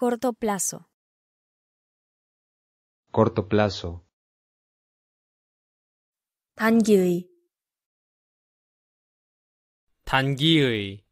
Corto plazo. Corto plazo. Tangui.